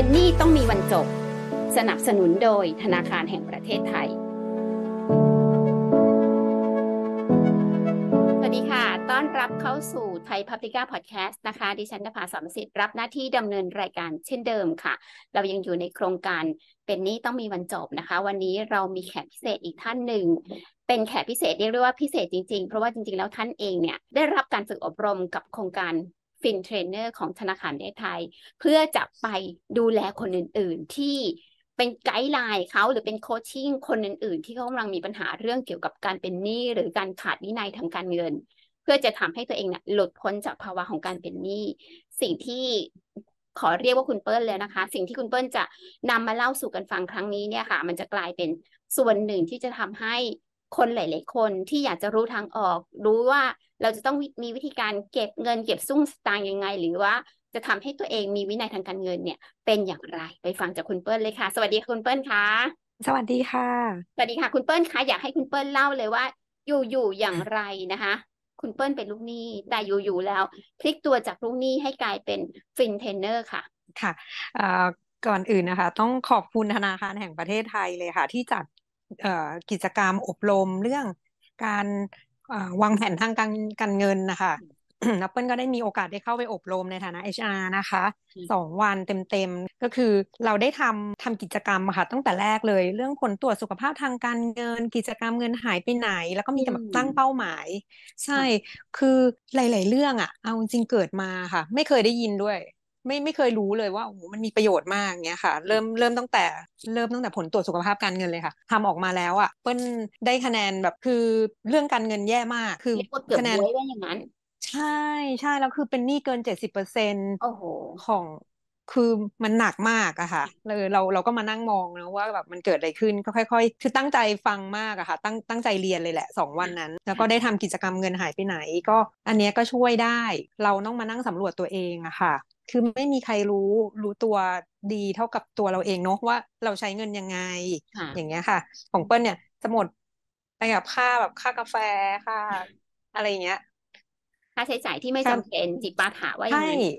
เป็นหนี้ต้องมีวันจบสนับสนุนโดยธนาคารแห่งประเทศไทยสวัสดีค่ะต้อนรับเข้าสู่ไทยพับลิก้าพอดแคสต์นะคะ ดิฉันนภาสามสิทธิ์รับหน้าที่ดำเนินรายการเช่นเดิมค่ะ เรายังอยู่ในโครงการเป็นหนี้ต้องมีวันจบนะคะ วันนี้เรามีแขกพิเศษอีกท่านหนึ่งเป็นแขกพิเศษเรียกได้ว่าพิเศษจริงๆ เพราะว่าจริงๆแล้วท่านเองเนี่ยได้รับการฝึกอบรมกับโครงการฟินเทรนเนอร์ของธนาคารไทย เพื่อจะไปดูแลคนอื่นๆ ที่เป็นไกด์ไลน์เขาหรือเป็นโคชชิ่งคนอื่นๆ ที่เขากำลังมีปัญหาเรื่องเกี่ยวกับการเป็นหนี้ หรือการขาดวินัยทางการเงิน เพื่อจะทำให้ตัวเองนี่ะหลุดพ้นจากภาวะของการเป็นหนี้ สิ่งที่ขอเรียกว่าคุณเปิ้ลเลยนะคะ สิ่งที่คุณเปิ้ลจะนำมาเล่าสู่กันฟังครั้งนี้เนี่ยค่ะ มันจะกลายเป็นส่วนหนึ่งที่จะทำให้คนหลาย ๆ คนที่อยากจะรู้ทางออก รู้ว่าเราจะต้องมีวิธีการเก็บเงินเก็บซุ้งสตางค์ยังไง หรือว่าจะทำให้ตัวเองมีวินัยทางการเงินเนี่ยเป็นอย่างไร ไปฟังจากคุณเปิ้ลเลยค่ะ สวัสดีคุณเปิ้ลค่ะ สวัสดีค่ะ สวัสดีค่ะคุณเปิ้ลคะอยากให้คุณเปิ้ลเล่าเลยว่าอยู่อยู่อย่างไรนะคะ คุณเปิ้ลเป็นลูกหนี้ แต่อยู่ๆแล้วพลิกตัวจากลูกหนี้ให้กลายเป็นฟินเทนเนอร์ค่ะ ค่ะ ก่อนอื่นนะคะ ต้องขอบคุณธนาคารแห่งประเทศไทยเลยค่ะที่จัดกิจกรรมอบรมเรื่องการวางแผนทางการการเงินนะคะนับเปิลก็ได้มีโอกาสได้เข้าไปอบรมในฐานะ HR นะคะสองวันเต็มๆ ก็คือเราได้ทำทำกิจกรรมค่ะตั้งแต่แรกเลย เรื่องผลตรวจสุขภาพทางการเงิน กิจกรรมเงินหายไปไหน แล้วก็มีแบบตั้งเป้าหมาย ใช่คือหลายๆเรื่องอะ่ะ เอาจริงเกิดมาค่ะ ไม่เคยได้ยินด้วยไม่ไม่เคยรู้เลยว่าโอ้มันมีประโยชน์มากเงี้ยค่ะเริ่มเริ่มตั้งแต่เริ่มตั้งแต่ผลตรวจสุขภาพการเงินเลยค่ะทำออกมาแล้วอะ่ะเปิ้ลได้คะแนนแบบคือเรื่องการเงินแย่มากคือคะแนนได้ยงนใช่ใช่แล้วคือเป็นหนี้เกินเจ็ดสิบเปอร์เซ็นต์ของคือมันหนักมากอะค่ะ เลยเราเราก็มานั่งมองนะว่าแบบมันเกิดอะไรขึ้น ก็ค่อย ๆ คือตั้งใจฟังมากอะค่ะ ตั้งตั้งใจเรียนเลยแหละสองวันนั้น แล้วก็ได้ทำกิจกรรมเงินหายไปไหน ก็อันเนี้ยก็ช่วยได้ เราต้องมานั่งสำรวจตัวเองอะค่ะ คือไม่มีใครรู้รู้ตัวดีเท่ากับตัวเราเองเนาะว่าเราใช้เงินยังไง อย่างเงี้ยค่ะ ของเปิ้ลเนี่ยสมหมดไปกับค่าแบบค่ากาแฟค่าอะไรเงี้ยค่าใช้จ่ายที่ไม่จำเป็นจิปาถาว่าอย่างนี้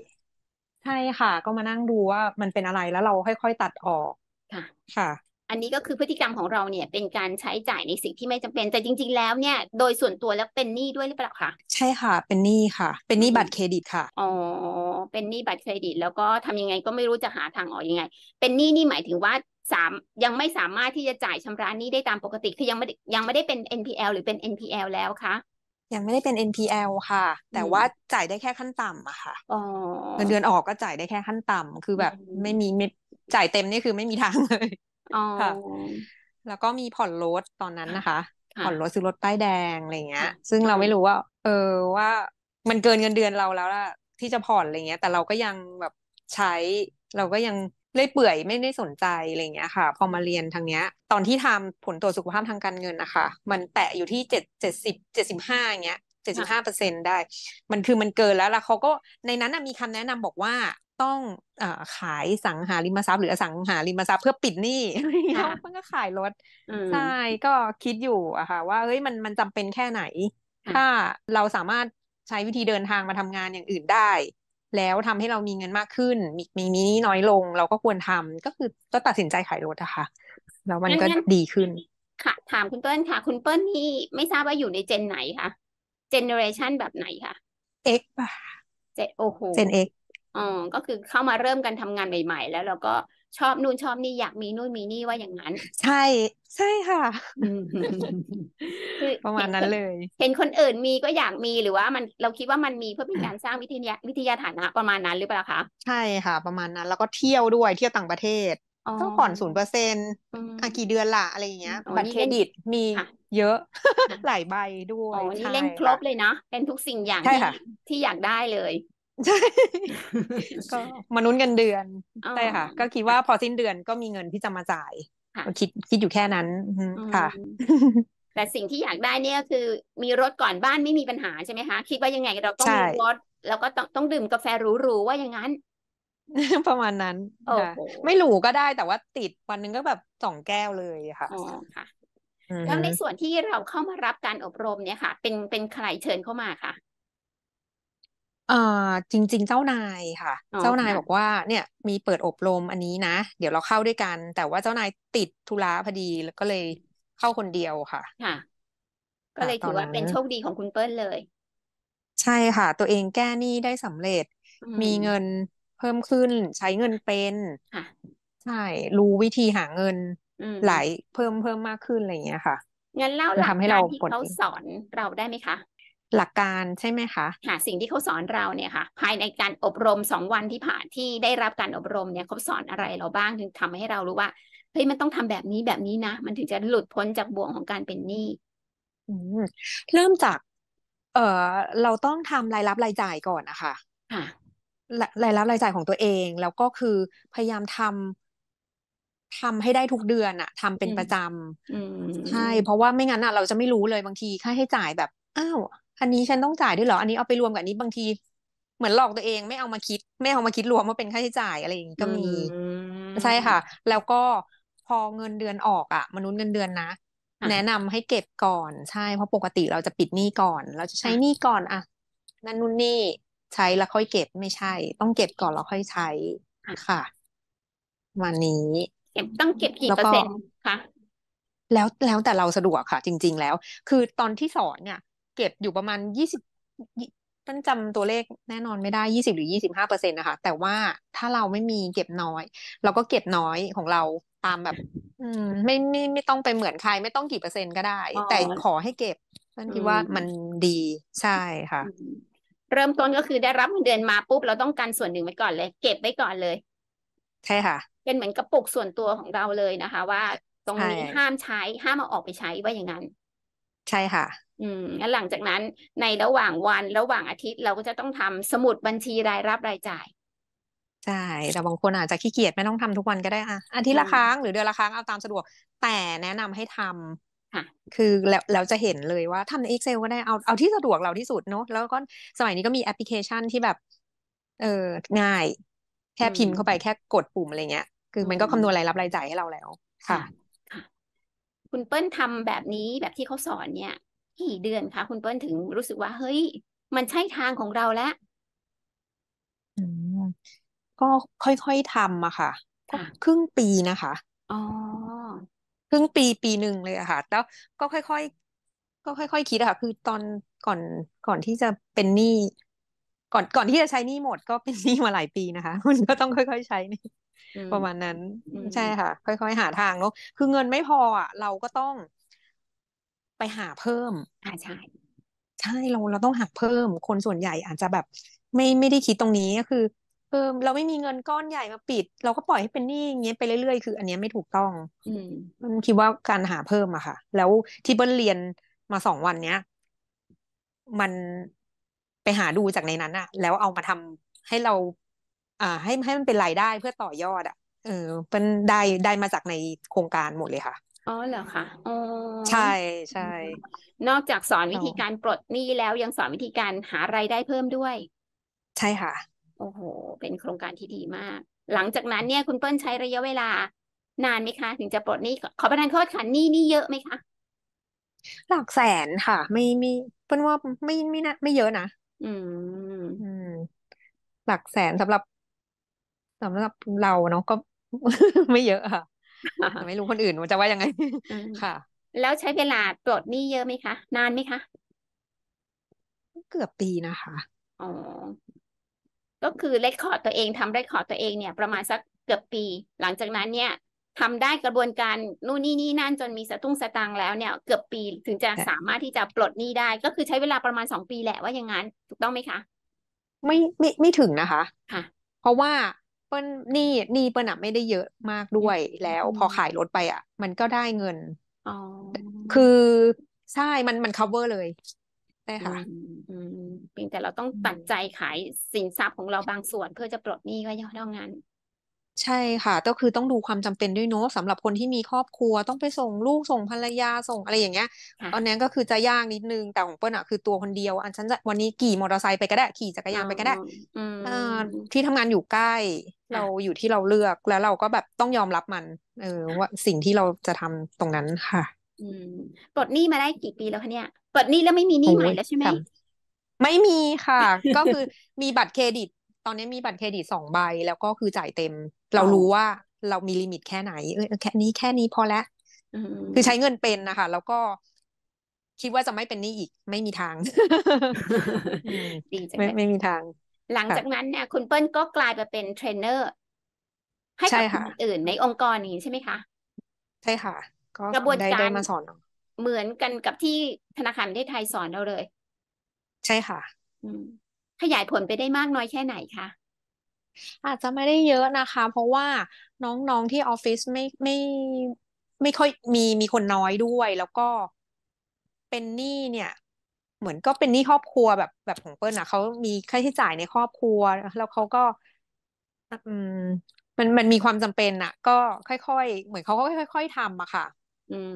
ใช่ค่ะ ก็มานั่งดูว่ามันเป็นอะไรแล้วเราค่อย ๆ ตัดออกค่ะ ค่ะ อันนี้ก็คือพฤติกรรมของเราเนี่ย เป็นการใช้จ่ายในสิ่งที่ไม่จำเป็น แต่จริงๆแล้วเนี่ย โดยส่วนตัวแล้วเป็นหนี้ด้วยหรือเปล่าคะใช่ค่ะ เป็นหนี้ค่ะ เป็นหนี้บัตรเครดิตค่ะอ๋อเป็นหนี้บัตรเครดิต แล้วก็ทำยังไงก็ไม่รู้จะหาทางออกยังไง เป็นหนี้นี่หมายถึงว่าสามยังไม่สามารถที่จะจ่ายชำระหนี้ได้ตามปกติคือยังไม่ยังไม่ได้เป็น NPL หรือเป็น NPL แล้วคะยังไม่ได้เป็น NPL ค่ะ แต่ว่าจ่ายได้แค่ขั้นต่ำอะค่ะเงินเดือนออกก็จ่ายได้แค่ขั้นต่ำ คือแบบไม่มีไม่จ่ายเต็มนี่คือไม่มีทางเลยค่ะแล้วก็มีผ่อนรถตอนนั้นนะคะ ผ่อนรถซื้อรถป้ายแดงอะไรเงี้ย ซึ่งเราไม่รู้ว่า เออว่า มันเกินเงินเดือนเราแล้วล่ะที่จะผ่อนอะไรเงี้ย แต่เราก็ยังแบบใช้ เราก็ยังเลยเปื่อย ไม่ได้สนใจอะไรเงี้ยค่ะพอมาเรียนทางเนี้ย ตอนที่ทำผลตรวจสุขภาพทางการเงินนะคะมันแตะอยู่ที่เจ็ดเจ็ดสิบเจ็ดสิบห้าเงี้ยเจ็ดสิบห้าเปอร์เซ็นได้ มันคือมันเกินแล้วล่ะเขาก็ในนั้นนะมีคำแนะนำบอกว่าต้องอขายสังหาริมทรัพย์ หรือสังหาริมทรัพย์เพื่อปิดหนี้ม่นก็ขายรถใช่ก็คิดอยู่อะค่ะ ว่าเฮ้ยมันมันจำเป็นแค่ไหน ถ้าเราสามารถใช้วิธีเดินทางมาทำงานอย่างอื่นได้แล้วทำให้เรามีเงินมากขึ้น มีมีนี้น้อยลง เราก็ควรทำ ก็คือก็ตัดสินใจขายรถอะค่ะ แล้วมันก็ดีขึ้น ค่ะ ถามคุณเปิ้ลค่ะคุณเปิ้ลนี่ไม่ทราบว่าอยู่ในเจนไหนคะ เจเนอเรชันแบบไหนคะ X ป่ะเจโอโหเจน X อ๋อก็คือเข้ามาเริ่มกันทำงานใหม่ๆ แล้วเราก็ชอบนู่นชอบนี่อยากมีนู่นมีนี่ว่าอย่างนั้น ใช่ ใช่ค่ะประมาณนั้นเลย เห็นคนอื่นมีก็อยากมีหรือว่ามันเราคิดว่ามันมีเพื่อเป็นการสร้างวิทยาวิทยาฐานะประมาณนั้นหรือเปล่าคะใช่ค่ะประมาณนั้น แล้วก็เที่ยวด้วยเที่ยวต่างประเทศต้องผ่อนศูนย์เปอร์เซ็นต์อกี่เดือนละอะไรอย่างเงี้ยบัตรเครดิตมี เยอะหลายใบด้วยอนี่เล่นครบเลยนะเป็นทุกสิ่งอย่างที่อยากได้เลยใช่ก็มนุษย์เงินเดือนใช่ค่ะ ก็คิดว่าพอสิ้นเดือนก็มีเงินที่จะมาจ่ายคิดคิดอยู่แค่นั้นค่ะแต่สิ่งที่อยากได้เนี่ยคือ มีรถก่อนบ้านไม่มีปัญหาใช่ไหมคะคิดว่ายังไงเราต้องมีรถแล้วก็ต้องต้องดื่มกาแฟหรูๆว่าอย่างนั้นประมาณนั้นโอ้ไม่หรูก็ได้แต่ว่า ติดวันนึงก็แบบสองแก้วเลยค่ะอ๋อค่ะ แล้วในส่วนที่เราเข้ามารับการอบรมเนี่ยค่ะเป็นเป็นใครเชิญเข้ามาค่ะเอ่อจริง ๆ เจ้านายค่ะ เจ้านายบอกว่าเนี่ย มีเปิดอบรมอันนี้นะเดี๋ยวเราเข้าด้วยกัน แต่ว่าเจ้านายติดธุระพอดีแล้วก็เลยเข้าคนเดียวค่ะ ค่ะ ก็เลยถือว่าเป็นโชคดีของคุณเปิ้ลเลย ใช่ค่ะ ตัวเองแก้หนี้ได้สำเร็จ มีเงินเพิ่มขึ้นใช้เงินเป็นค่ะ ใช่รู้วิธีหาเงินหลายเพิ่มเพิ่มมากขึ้นอะไรอย่างเงี้ยค่ะงั้น เล่าหลักการที่เขาสอนเราได้ไหมคะหลักการใช่ไหมคะหาสิ่งที่เขาสอนเราเนี่ยค่ะ ภายในการอบรมสองวันที่ผ่านที่ได้รับการอบรมเนี่ยเขาสอนอะไรเราบ้างถึงทำให้เรารู้ว่าเฮ้ยมันต้องทำแบบนี้แบบนี้นะมันถึงจะหลุดพ้นจากบ่วงของการเป็นหนี้เริ่มจาก เออเราต้องทำรายรับรายจ่ายก่อนนะคะค่ะรายรับรายจ่ายของตัวเอง แล้วก็คือ พยายามทำทำให้ได้ทุกเดือนอะทำเป็นประจำใช่เพราะว่าไม่งั้นอะเราจะไม่รู้เลยบางทีค่าใช้จ่ายแบบอ้าวอันนี้ฉันต้องจ่ายด้วยเหรอ อันนี้เอาไปรวมกับนี้บางที เหมือนหลอกตัวเองไม่เอามาคิด ไม่เอามาคิดรวมว่าเป็นค่าใช้จ่ายอะไรอย่างนี้ก็มีใช่ค่ะ แล้วก็พอเงินเดือนออกอ่ะ มนุษย์เงินเดือนนะ แนะนำให้เก็บก่อน ใช่เพราะปกติเราจะปิดหนี้ก่อน เราจะใช้หนี้ก่อน อ่ะนั่นนู่นนี่ใช้แล้วค่อยเก็บ ไม่ใช่ ต้องเก็บก่อนแล้วค่อยใช้ค่ะ วันนี้เก็บต้องเก็บกี่เปอร์เซ็นต์คะแล้วแล้วแต่เราสะดวกค่ะ จริง ๆแล้ว คือตอนที่สอนเนี่ยเก็บอยู่ประมาณยี่สิบต้นจำตัวเลขแน่นอนไม่ได้ยี่สิบหรือยี่สิบห้าเปอร์เซ็นต์นะคะ แต่ว่าถ้าเราไม่มีเก็บน้อย เราก็เก็บน้อยของเราตามแบบ อืม ไม่ไม่ไม่ต้องไปเหมือนใครไม่ต้องกี่เปอร์เซ็นต์ก็ได้ แต่ขอให้เก็บต้นคิดว่ามันดีใช่ค่ะ เริ่มต้นก็คือได้รับเงินเดือนมาปุ๊บเราต้องการส่วนหนึ่งไว้ก่อนเลย เก็บไว้ก่อนเลย ใช่ค่ะ เป็นเหมือนกระปุกส่วนตัวของเราเลยนะคะ ว่าตรงนี้ห้ามใช้ห้ามมาออกไปใช้ว่าอย่างนั้นใช่ค่ะ อืม แล้วหลังจากนั้น ในระหว่างวัน ระหว่างอาทิตย์เราก็จะต้องทำสมุดบัญชีรายรับรายจ่าย ใช่แต่บางคนอาจจะขี้เกียจไม่ต้องทำทุกวันก็ได้อ่ะอาทิตย์ละครั้ง หรือเดือนละครั้งเอาตามสะดวก แต่แนะนำให้ทำคือแล้วแลจะเห็นเลยว่าทำใน Excel ก็ได้ เอาเอาที่สะดวกเราที่สุดเนาะแล้วก็สมัยนี้ก็มีแอปพลิเคชันที่แบบ เออง่าย แค่พิมพ์เข้าไปแค่กดปุ่มอะไรเงี้ย คือมันก็คำนวณรายรับรายจ่ายให้เราแล้ว ค่ะคุณเปิ้ลทำแบบนี้แบบที่เขาสอนเนี่ยกี่เดือนคะคุณเปิ้ลถึงรู้สึกว่าเฮ้ย มันใช่ทางของเราแล้วก็ค่อยๆทำอะค่ะ ครึ่งปีนะคะอ๋อครึ่งปีปีหนึ่งเลยอะค่ะแล้วก็ค่อยๆก็ค่อยๆคิดอะค่ะ คือตอนก่อนก่อนที่จะเป็นหนี้ก่อนก่อนที่จะใช้หนี้หมด ก็เป็นหนี้มาหลายปีนะคะมันก็ต้องค่อยๆใช้นี่ประมาณนั้นใช่ค่ะ ค่อย ๆ หาทางเนาะคือเงินไม่พออ่ะเราก็ต้อง ไปหาเพิ่มอ่าใช่ใช่เราเราต้องหักเพิ่มคนส่วนใหญ่อาจจะแบบไม่ไม่ได้คิดตรงนี้ก็คือ เพิ่ม เราไม่มีเงินก้อนใหญ่มาปิด เราก็ปล่อยให้เป็นหนี้อย่างเงี้ยไปเรื่อยๆ คือ อันเนี้ยไม่ถูกต้อง อืมมันคิดว่าการหาเพิ่มอะค่ะ แล้วที่เบิ้ลเรียนมาสองวันเนี้ย มันไปหาดูจากในนั้นอะแล้วเอามาทำให้เราอ่าให้ให้มันเป็นรายได้เพื่อต่อยอดอ่ะเออเป็นได้ได้มาจากในโครงการหมดเลยค่ะ อ๋อเหรอคะอ๋อใช่ใช่นอกจากสอนวิธีการปลดหนี้แล้วยังสอนวิธีการหารายได้เพิ่มด้วย ใช่ค่ะ โอ้โห เป็นโครงการที่ดีมาก หลังจากนั้นเนี่ยคุณเปิ้ลใช้ระยะเวลา นานไหมคะ ถึงจะปลดหนี้ ขอประทานโทษค่ะหนี้นี่เยอะไหมคะหลักแสนค่ะ ไม่ไม่เปิ้ลว่าไม่ไม่นะไม่เยอะนะอืมอืมหลักแสนสำหรับสำหรับเราเนาะก็ ไม่เยอะค่ะ ไม่รู้คนอื่นจะว่ายังไงค่ะ แล้วใช้เวลาปลดหนี้เยอะไหมคะนานไหมคะเกือบปีนะคะอ๋อก็คือเรคคอร์ดตัวเองทำเรคคอร์ดตัวเองเนี่ย ประมาณสักเกือบปี หลังจากนั้นเนี่ยทำได้กระบวนการนู่นนี่นี่นั่นจนมีสะตุ้งสตังแล้วเนี่ย เกือบปีถึงจะสามารถที่จะปลดหนี้ได้ก็คือใช้เวลาประมาณสองปีแหละว่าอย่างนั้นถูกต้องไหมคะ ไม่ไม่ไม่ถึงนะคะ ค่ะ เพราะว่าปิ้ลนี่นี่เปิ้ลอะไม่ได้เยอะมากด้วยแล้วพอขายรถไปอะมันก็ได้เงิน อ๋อ คือใช่มันมัน cover เลยใช่ค่ะเพียงแต่เราต้องตัดใจขายสินทรัพย์ของเราบางส่วนเพื่อจะปลดหนี้ก็ย่อเท่านั้นใช่ค่ะ ก็คือต้องดูความจำเป็นด้วยเนาะสำหรับคนที่มีครอบครัวต้องไปส่งลูกส่งภรรยาส่ง อะไรอย่างเงี้ยตอนนั้นก็คือจะยากนิดนึงแต่ของเปิ้ลอะคือตัวคนเดียว อันฉันจะวันนี้ขี่มอเตอร์ไซค์ไปก็ได้ขี่จักรยานไปก็ได้อ่ที่ทำงานอยู่ใกล้ เราอยู่ที่เราเลือกแล้วเราก็แบบต้องยอมรับมันเออว่าสิ่งที่เราจะทำตรงนั้นค่ะปลดหนี้มาได้กี่ปีแล้วคะเนี่ยปลดหนี้แล้วไม่มีหนี้ใหม่แล้วใช่ไหม ไม่มีค่ะ ก็คือมีบัตรเครดิตตอนนี้มีบัตรเครดิตสองใบ แล้วก็คือจ่ายเต็ม เรารู้ว่าเรามีลิมิตแค่ไหนเออแค่นี้แค่นี้พอแล้วคือใช้เงินเป็นนะคะแล้วก็ คิดว่าจะไม่เป็นนี่อีก ไม่มีทางจังไม่ไม่มีทาง หลังจากนั้นเนี่ยคุณเปิ้ลก็กลายไปเป็นเทรนเนอร์ ให้กับคนอื่นในองค์กรนี้ใช่ไหมคะ ใช่ค่ะ ก็กระบวนการมาสอน เหมือนกันกับที่ธนาคารได้ไทยสอนเราเลย ใช่ค่ะ อืมขยายผลไปได้มากน้อยแค่ไหนคะอาจจะไม่ได้เยอะนะคะ เพราะว่าน้องๆที่ออฟฟิศไม่ไม่ไม่ค่อย มีมีคนน้อยด้วย แล้วก็เป็นหนี้เนี่ย เหมือนก็เป็นหนี้ครอบครัวแบบแบบของเปิ้ลอ่ะเขามีค่าใช้จ่ายในครอบครัวแล้วเขาก็ อืม มันมันมีความจำเป็น อ่ะ ก็ค่อยๆเหมือนเขาก็ค่อยๆทำอะค่ะ อืม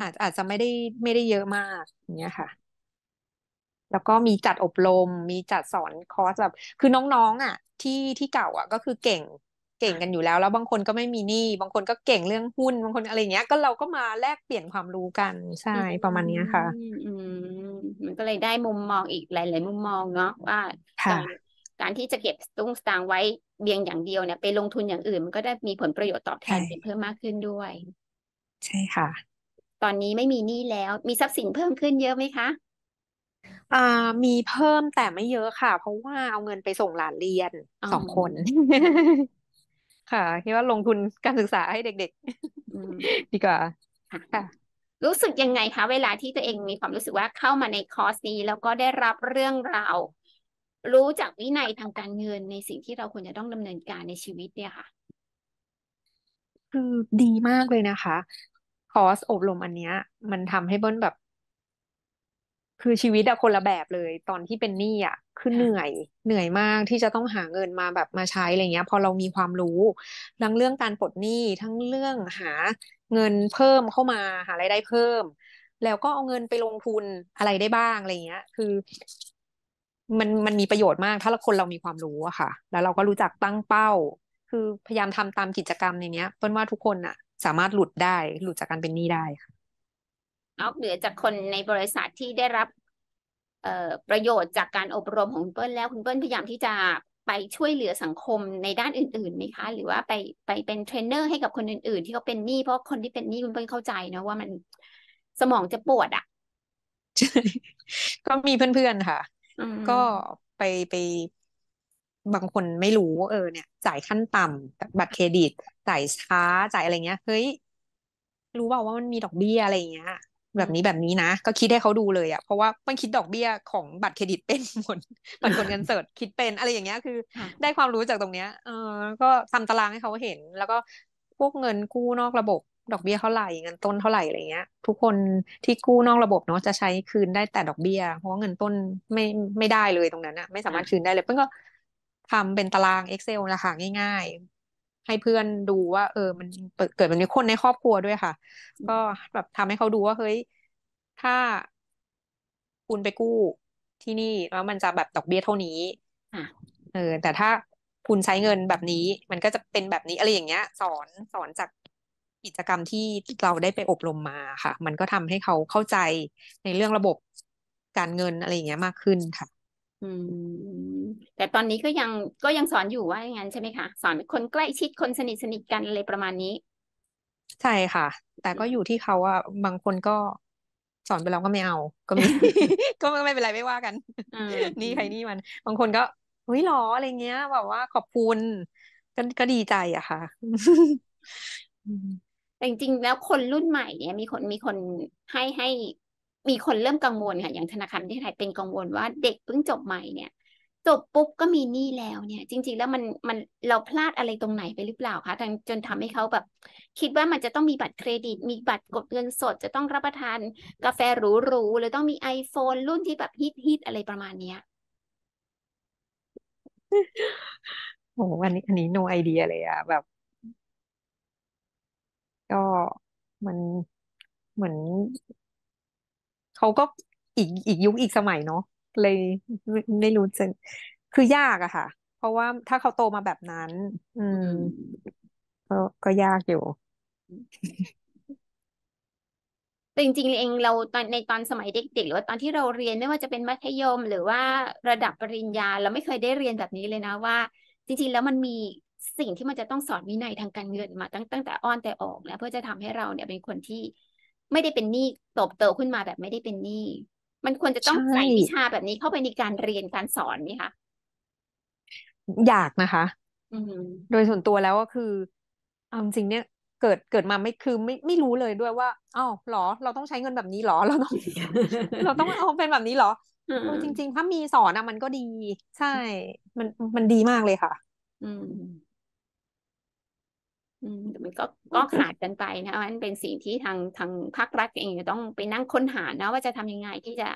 อาจอาจจะไม่ได้ไม่ได้เยอะมากอย่างเงี้ยค่ะแล้วก็มีจัดอบรม มีจัดสอนคอร์สแบบคือน้องๆอ่ะที่ที่เก่าอ่ะ ก็คือเก่งเก่งกันอยู่แล้ว แล้วบางคนก็ไม่มีหนี้บางคนก็เก่งเรื่องหุ้นบางคนอะไรเงี้ยก็เราก็มาแลกเปลี่ยนความรู้กันใช่ประมาณนี้ค่ะอืม มันก็เลยได้มุมมองอีกหลายๆมุมมองเนาะว่าการการที่จะเก็บตุ้งสตางไว้เบียงอย่างเดียวเนี่ยไปลงทุนอย่างอื่นมันก็ได้มีผลประโยชน์ตอบแทนเพิ่มมากขึ้นด้วย ใช่ค่ะ ตอนนี้ไม่มีหนี้แล้วมีทรัพย์สินเพิ่มขึ้นเยอะไหมคะอ่ามีเพิ่มแต่ไม่เยอะค่ะ เพราะว่าเอาเงินไปส่งหลานเรียนอสองคน ค่ะคิดว่าลงทุนการศึกษาให้เด็กอืมๆดีกว่าค่ะรู้สึกยังไงคะ เวลาที่ตัวเองมีความรู้สึกว่าเข้ามาในคอร์สนี้ แล้วก็ได้รับเรื่องราวรู้จักวินัยทางการเงินในสิ่งที่เราควรจะต้องดำเนินการในชีวิตเนี่ยค่ะ คือดีมากเลยนะคะ คอร์สอบรมอันเนี้ย มันทำให้เบิ้ลแบบคือชีวิตอะคนละแบบเลย ตอนที่เป็นหนี้อะคือเหนื่อยเหนื่อยมากที่จะต้องหาเงินมาแบบมาใช้อะไรเงี้ย พอเรามีความรู้ทั้งเรื่องการปลดหนี้ทั้งเรื่องหาเงินเพิ่มเข้ามาหารายได้เพิ่ม แล้วก็เอาเงินไปลงทุนอะไรได้บ้างอะไรเงี้ย คือ มันมันมีประโยชน์มาก ถ้าคนเรามีความรู้อะค่ะ แล้วเราก็รู้จักตั้งเป้า คือพยายามทำตามกิจกรรมในเนี้ยเพื่อว่าทุกคนอะสามารถหลุดได้ หลุดจากการเป็นหนี้ได้ค่ะนอกเหนือจากคนในบริษัทที่ได้รับประโยชน์จากการอบรมของคุณเปิ้ลแล้วคุณเปิ้ลพยายามที่จะไปช่วยเหลือสังคมในด้านอื่นๆไหมคะ หรือว่าไปไปเป็นเทรนเนอร์ให้กับคนอื่น ๆ ที่เขาเป็นหนี้เพราะคนที่เป็นหนี้คุณเปิ้ลเข้าใจนะ ว่ามันสมองจะปวดอะ่ะ ก็มีเพื่อนๆค่ะก็ไปไปบางคนไม่รู้ เออเนี่ยจ่ายขั้นต่ำบัตรเครดิตจ่ายช้าจ่ายอะไรเงี้ยเฮ้ยรู้เปล่าว่ามันมีดอกเบี้ยอะไรเงี้ยแบบนี้แบบนี้นะก็คิดให้เขาดูเลยอะเพราะว่ามันคิดดอกเบี้ยของบัตรเครดิตเป็นหมดบัตรคนเงินสดคิดเป็นอะไรอย่างเงี้ยคือ ได้ความรู้จากตรงเนี้ย เออก็ทำตารางให้เขาเห็น แล้วก็พวกเงินกู้นอกระบบดอกเบี้ยเท่าไหร่เงินต้นเท่าไหร่อะไรเงี้ย ทุกคนที่กู้นอกระบบเนาะจะใช้คืนได้แต่ดอกเบี้ยเพราะเงินต้นไม่ไม่ได้เลยตรงนั้นอะไม่สามารถคืนได้เลย เพิ่งก็ทำเป็นตาราง Excel นะคะง่ายให้เพื่อนดูว่าเออ มันเกิดแบบนี้คนในครอบครัวด้วยค่ะก็แบบทำให้เขาดูว่าเฮ้ยถ้าคุณไปกู้ที่นี่ แล้วมันจะแบบดอกเบี้ยเท่านี้เออแต่ถ้าคุณใช้เงินแบบนี้ มันก็จะเป็นแบบนี้อะไรอย่างเงี้ย สอนสอนจากกิจกรรมที่เราได้ไปอบรมมาค่ะ มันก็ทำให้เขาเข้าใจในเรื่องระบบการเงินอะไรอย่างเงี้ย มากขึ้นค่ะอืมแต่ตอนนี้ก็ยังก็ยังสอนอยู่ว่าอย่างนั้นใช่ไหมคะสอนคนใกล้ชิดคนสนิทสนิทกันอะไรประมาณนี้ใช่ค่ะแต่ก็อยู่ที่เขาว่าบางคนก็สอนไปแล้วก็ไม่เอาก็มี ก็ไม่เป็นไรไม่ว่ากันนี่ใครนี่มัน บางคนก็เฮ้ยลรออะไรเงี้ยแบบว่าขอบคุณก็ก็ดีใจอะค่ะแต่จริงแล้วคนรุ่นใหม่เนี่ยมีคนมีคนให้ให้มีคนเริ่มกังวลค่ะอย่างธนาคารที่ไทยเป็นกังวลว่า เด็กเพิ่งจบใหม่เนี่ยจบปุ๊บ ก็มีหนี้แล้ว เนี่ย จริง ๆ แล้วมันมันเราพลาดอะไรตรงไหนไปหรือเปล่าคะจนทำให้เขาแบบ คิดว่ามันจะต้อง มี บัตรเครดิต มีบัตรกดเงินสด จะต้องรับประทาน กาแฟหรูๆหรือต้องมี iPhone รุ่นที่แบบฮิตๆอะไรประมาณเนี้ยโอ้วันนี้ อันนี้ no idea เลยอะแบบ ก็มันเหมือนเขาก็อีกอีกยุคอีกสมัยเนาะเลยไม่รู้จะคือยากอะค่ะ เพราะว่าถ้าเขาโตมาแบบนั้น อืมก็ก็ยากอยู่แต่จริงๆเองเราตอนในตอนสมัยเด็กๆหรือว่าตอนที่เราเรียนไม่ว่าจะเป็นมัธยม หรือว่าระดับปริญญาเราไม่เคยได้เรียนแบบนี้เลยนะ ว่า จริง ๆ แล้วมันมีสิ่งที่มันจะต้องสอนวินัยทางการเงินมา ตั้งตั้งแต่อ้อนแต่ออกแล้วเพื่อจะทำให้เราเนี่ยเป็นคนที่ไม่ได้เป็นหนี้ตบโตขึ้นมาแบบไม่ได้เป็นหนี้มันควรจะต้องใส่วิชาแบบนี้ เข้าไปในการเรียนการสอนไหมคะอยากนะคะโดยส่วนตัวแล้วก็คือเอาจริงเนี่ยเกิดเกิดมาไม่คือไม่ไม่รู้เลยด้วยว่าอ้าวหรอเราต้องใช้เงินแบบนี้หรอเราต้องเราต้องเอาเป็นแบบนี้หรอจริงๆ ถ้ามีสอนอะมันก็ดี ใช่ มันมันดีมากเลยค่ะ อืมันก็ก็ขาดกันไปนะมันเป็นสิ่งที่ทางทางภาครัฐเองต้องไปนั่งค้นหานะว่าจะทำยังไงที่จะ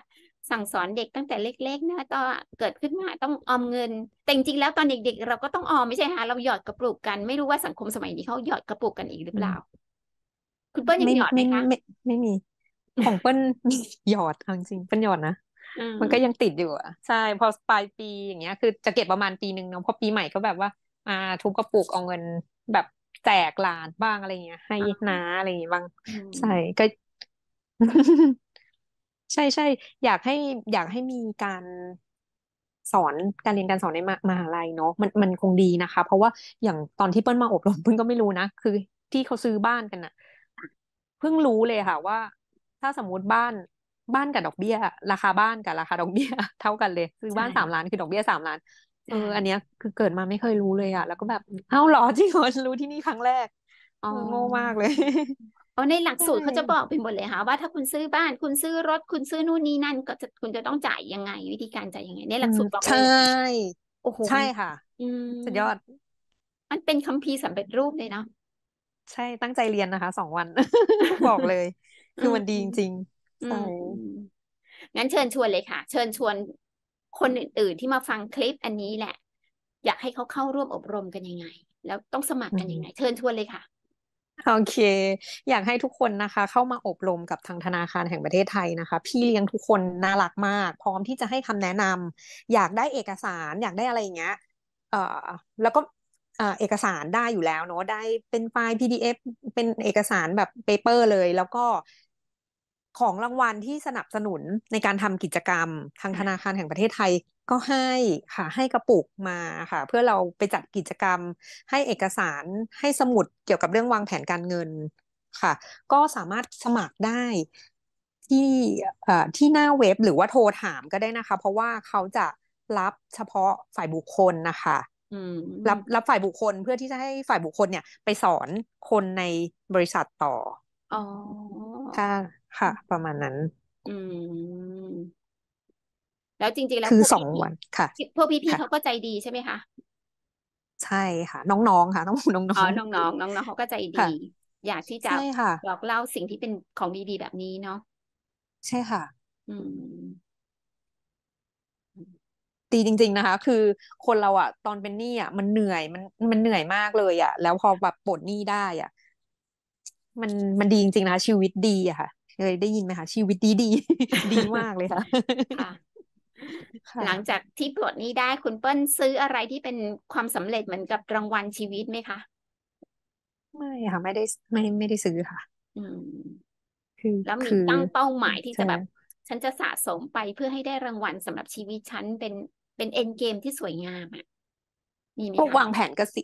สั่งสอนเด็กตั้งแต่เล็กๆนะต้อเกิดขึ้นมาต้องออมเงิน แต่จริงๆแล้วตอนเด็กๆ เราก็ต้องออม ไม่ใช่หาเราหยอดกระปุกกัน ไม่รู้ว่าสังคมสมัยนี้เขาหยอดกระปุกกันอีกหรือเปล่าคุณเปิ้ลยังหยอดไหมคะไม่ไม่มี ของเปิ้ลหยอดจริงเปิ้ลหยอดนะ มันก็ยังติดอยู่อ่ะใช่ พอปลายปีอย่างเงี้ย คือจะเก็บประมาณปีหนึ่งเนาะ พอปีใหม่ก็แบบว่า อ่า ทุบกระปุกเอาเงินแบบแจกหลานบ้างอะไรเงี้ย ให้น้าอะไรเงี้ยบ้างใส่ก็ใช่ใช่อยากให้ อยากให้มีการสอนการเรียนการสอนในมหาลัยเนาะมันมันคงดีนะคะ เพราะว่าอย่างตอนที่เปิ้ลมาอบรมเพิ่งก็ไม่รู้นะคือที่เขาซื้อบ้านกันน่ะ เพิ่งรู้เลยค่ะ ว่า ถ้าสมมติบ้านบ้านกับดอกเบี้ย ราคาบ้านกับราคาดอกเบี้ย เท่ากันเลยซื้อบ้านสามล้านคือดอกเบี้ยสามล้านเออ อันเนี้ยคือเกิดมาไม่เคยรู้เลยอ่ะ แล้วก็แบบเอ้าหรอจริงเหรอรู้ที่นี่ครั้งแรกอ๋อโง่มากเลยเอาในหลักสูตรเขาจะบอกเป็นหมดเลยค่ะ ว่าถ้าคุณซื้อบ้านคุณซื้อรถ คุณซื้อนู่นนี่นั่น ก็จะคุณจะต้องจ่ายยังไง วิธีการจ่ายยังไง ในหลักสูตรบอกใช่โอ้โหใช่ค่ะ อืมสุดยอด มันเป็นคัมภีร์สำเร็จรูปเลยเนาะใช่ตั้งใจเรียนนะคะสองวันบอกเลย คือมันดีจริงใช่งั้นเชิญชวนเลยค่ะ เชิญชวนคนอื่นๆ ที่มาฟังคลิปอันนี้แหละ อยากให้เขาเข้าร่วมอบรมกันยังไง แล้วต้องสมัครกันยังไง เชิญชวนเลยค่ะโอเค อยากให้ทุกคนนะคะ เข้ามาอบรมกับทางธนาคารแห่งประเทศไทยนะคะ พี่เลี้ยงทุกคนน่ารักมาก พร้อมที่จะให้คำแนะนำ อยากได้เอกสารอยากได้อะไรอย่างเงี้ยเอ่อแล้วก็เอกสารได้อยู่แล้วเนาะได้เป็นไฟล์ PDF เป็นเอกสารแบบเปเปอร์เลยแล้วก็ของรางวัลที่สนับสนุนในการทำกิจกรรมทางธนาคารแห่งประเทศไทย ก็ให้ค่ะให้กระปุกมาค่ะ เพื่อเราไปจัดกิจกรรมให้เอกสารให้สมุดเกี่ยวกับเรื่องวางแผนการเงินค่ะ ก็สามารถสมัครได้ที่ที่หน้าเว็บหรือว่าโทรถามก็ได้นะคะ เพราะว่าเขาจะรับเฉพาะฝ่ายบุคคลนะคะรับรับฝ่ายบุคคล เพื่อที่จะให้ฝ่ายบุคคลเนี่ยไปสอนคนในบริษัทต่ออ๋อถ้าค่ะ ประมาณนั้น อืม แล้วจริงๆแล้ว คือพวกสอง่วัน ค่ะพวกพี่ๆค่ะเขาก็ใจดีใช่ไหมคะ ใช่ค่ะ น้องๆ ค่ะน้องๆน้อ๋อองน้องๆ น้องๆเขาก็ใจดี่ะอยากที่จะใช่ค่ะบอกเล่าสิ่งที่เป็นของดีๆ แบบนี้เนาะ ใช่ค่ะ อืมดีจริง ๆ นะคะ คือคนเราอะ ตอนเป็นหนี้อะมันเหนื่อย มัน มันเหนื่อยมากเลยอะแล้วพอแบบปลดหนี้ได้อะมันมันดีจริงๆนะชีวิตดีอะค่ะ เคยได้ยินไหมคะชีวิตดีดีดีมากเลยค่ะ หลังจากที่ปลดนี้ได้คุณเปิ้ลซื้ออะไรที่เป็นความสำเร็จเหมือนกับรางวัลชีวิตไหมคะไม่ค่ะ ไม่ได้ไม่ไม่ได้ซื้อค่ะ อืมแล้วมีตั้งเป้าหมายที่จะแบบฉันจะสะสมไปเพื่อให้ได้รางวัลสำหรับชีวิตฉันเป็นเป็นเอ็นเกมที่สวยงามอ่ะมีไหมกวางแผนเกษี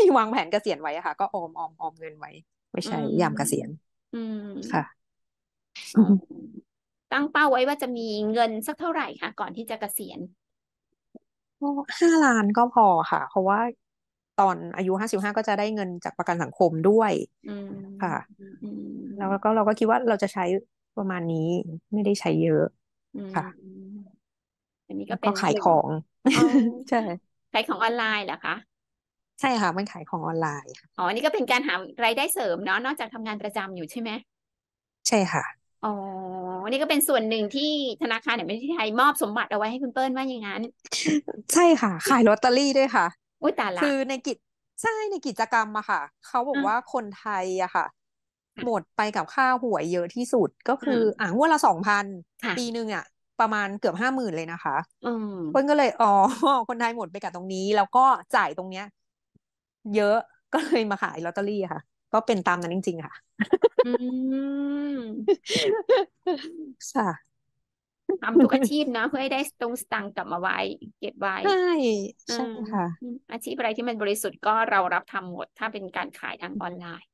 มีวางแผนเกษียณไว้ค่ะ ก็ออมออมออมเงินไว้ไม่ใช่ยามเกษียณค่ะ ตั้งเป้าไว้ว่าจะมีเงินสักเท่าไหร่คะก่อนที่จะเกษียณห้าล้านก็พอค่ะ เพราะว่าตอนอายุห้าสิบห้าก็จะได้เงินจากประกันสังคมด้วยค่ะ แล้วก็เราก็คิดว่าเราจะใช้ประมาณนี้ไม่ได้ใช้เยอะค่ะ อันนี้ก็เป็นขายของใช่ขายของออนไลน์เหรอคะใช่ค่ะมันขายของออนไลน์อ๋ออันนี้ก็เป็นการหารายได้เสริมเนาะนอกจากทำงานประจำอยู่ใช่ไหม ใช่ค่ะอ๋ออันนี้ก็เป็นส่วนหนึ่งที่ธนาคารแห่งประเทศไทยมอบสมบัติเอาไว้ให้คุณเปิ้ลว่าอย่างนั้นใช่ค่ะ ขายลอตเตอรี่ด้วยค่ะอุ้ยตาละคือในกิจใช่ในกิจกรรมอะค่ะเขาบอกว่าคนไทยอะค่ะ หมดไปกับค่าหวยเยอะที่สุดก็คืออ่างวัวละสองพันปีหนึ่งอะประมาณเกือบห้าหมื่นเลยนะคะเพิ้นก็เลยอ๋อคนไทยหมดไปกับตรงนี้แล้วก็จ่ายตรงเนี้ยเยอะก็เลยมาขายลอตเตอรี่ค่ะ ก็เป็นตามนั้นจริง ๆ ค่ะค่ะทำทุกอาชีพนะเพื่อให้ได้ตรงสตังกลับมาไว้ เก็บไว้ใช่ใช่ค่ะ อาชีพอะไรที่มันบริสุทธิ์ก็เรารับทำหมด ถ้าเป็นการขายทางออนไลน์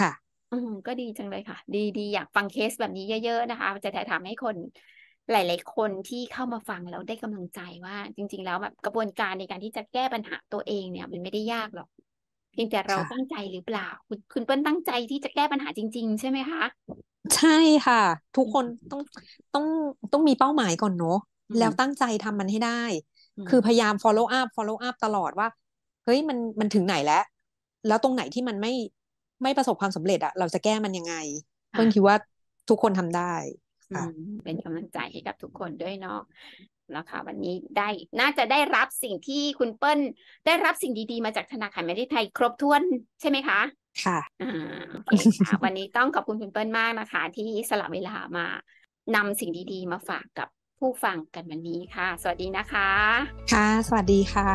ค่ะ อืก็ดีจังเลยค่ะ ดีดีอยากฟังเคสแบบนี้เยอะๆนะคะ จะถ่ายทำให้คนหลาย ๆ คนที่เข้ามาฟังแล้วได้กำลังใจว่า จริง ๆ แล้วแบบกระบวนการในการที่จะแก้ปัญหาตัวเองเนี่ย มันไม่ได้ยาก หรอกเพียงแต่เราตั้งใจหรือเปล่า คุณคุณเปิ้ลตั้งใจที่จะแก้ปัญหาจริง ๆ ใช่ไหมคะใช่ค่ะ ทุกคนต้องต้องต้องมีเป้าหมายก่อนเนาะแล้วตั้งใจทำมันให้ได้ คือพยายาม follow up follow up ตลอดว่าเฮ้ยมันมันถึงไหนแล้ว แล้วตรงไหนที่มันไม่ไม่ประสบความสำเร็จอะเราจะแก้มันยังไงเพิ่งคิดว่าทุกคนทำได้เป็นกำลังใจให้กับทุกคนด้วยเนาะแล้วค่ะวันนี้ได้น่าจะได้รับสิ่งที่คุณเปิ้ล ได้รับสิ่งดีๆมาจากธนาคารแม่ทไทยครบถ้วนใช่ไหมคะค่ะ วันนี้ต้องขอบคุณคุณเปิ้ลมากนะคะ ที่สละเวลามานำสิ่งดีๆมาฝากกับผู้ฟังกันวันนี้ค่ะสวัสดีนะคะ ค่ะ สวัสดีค่ะ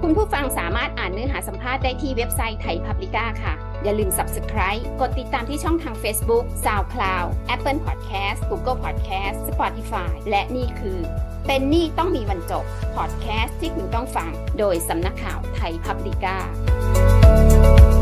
คุณผู้ฟังสามารถอ่านเนื้อหาสัมภาษณ์ได้ที่เว็บไซต์ไทยพับลิก้าค่ะอย่าลืม subscribe กดติดตามที่ช่องทาง Facebook SoundCloud Apple Podcast Google Podcast Spotify และนี่คือเป็นนี่ต้องมีวันจบพอดแคสต์ที่คุณต้องฟังโดยสำนักข่าวไทยพับลิก้า